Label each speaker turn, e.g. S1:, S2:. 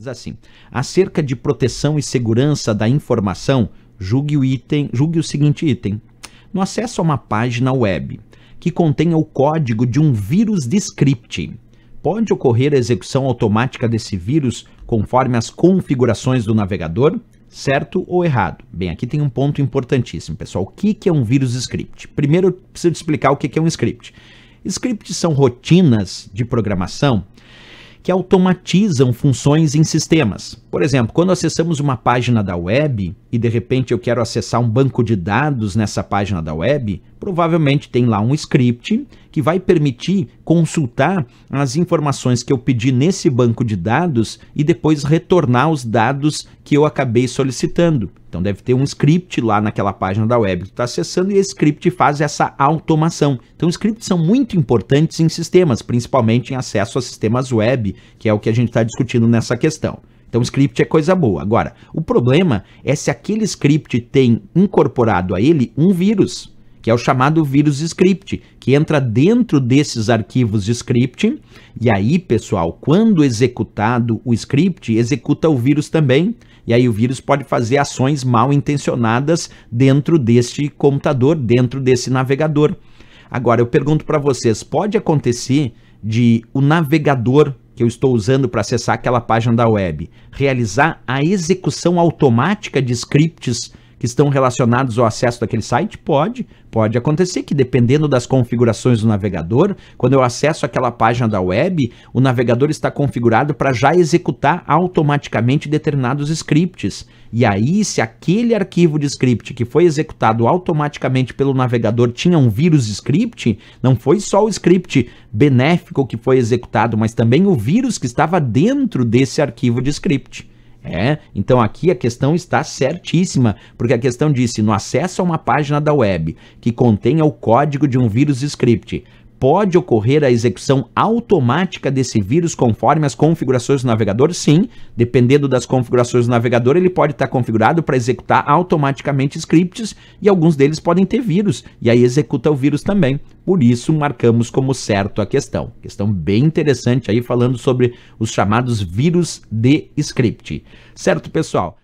S1: Diz assim: acerca de proteção e segurança da informação, julgue o item, julgue o seguinte item. No acesso a uma página web que contenha o código de um vírus de script, pode ocorrer a execução automática desse vírus conforme as configurações do navegador? Certo ou errado? Bem, aqui tem um ponto importantíssimo, pessoal. O que é um vírus script? Primeiro, eu preciso explicar o que é um script. Scripts são rotinas de programação que automatizam funções em sistemas. Por exemplo, quando acessamos uma página da web, e de repente eu quero acessar um banco de dados nessa página da web, provavelmente tem lá um script que vai permitir consultar as informações que eu pedi nesse banco de dados e depois retornar os dados que eu acabei solicitando. Então deve ter um script lá naquela página da web que está acessando e esse script faz essa automação. Então scripts são muito importantes em sistemas, principalmente em acesso a sistemas web, que é o que a gente está discutindo nessa questão. Então, script é coisa boa. Agora, o problema é se aquele script tem incorporado a ele um vírus, que é o chamado vírus script, que entra dentro desses arquivos de script. E aí, pessoal, quando executado o script, executa o vírus também. E aí o vírus pode fazer ações mal intencionadas dentro deste computador, dentro desse navegador. Agora, eu pergunto para vocês, pode acontecer de o navegador que eu estou usando para acessar aquela página da web realizar a execução automática de scripts que estão relacionados ao acesso daquele site? Pode, pode acontecer que dependendo das configurações do navegador, quando eu acesso aquela página da web, o navegador está configurado para já executar automaticamente determinados scripts. E aí, se aquele arquivo de script que foi executado automaticamente pelo navegador tinha um vírus script, não foi só o script benéfico que foi executado, mas também o vírus que estava dentro desse arquivo de script. É, então aqui a questão está certíssima, porque a questão disse: no acesso a uma página da web que contenha o código de um vírus script, pode ocorrer a execução automática desse vírus conforme as configurações do navegador? Sim, dependendo das configurações do navegador, ele pode estar tá configurado para executar automaticamente scripts e alguns deles podem ter vírus, e aí executa o vírus também. Por isso, marcamos como certo a questão. Questão bem interessante aí, falando sobre os chamados vírus de script. Certo, pessoal?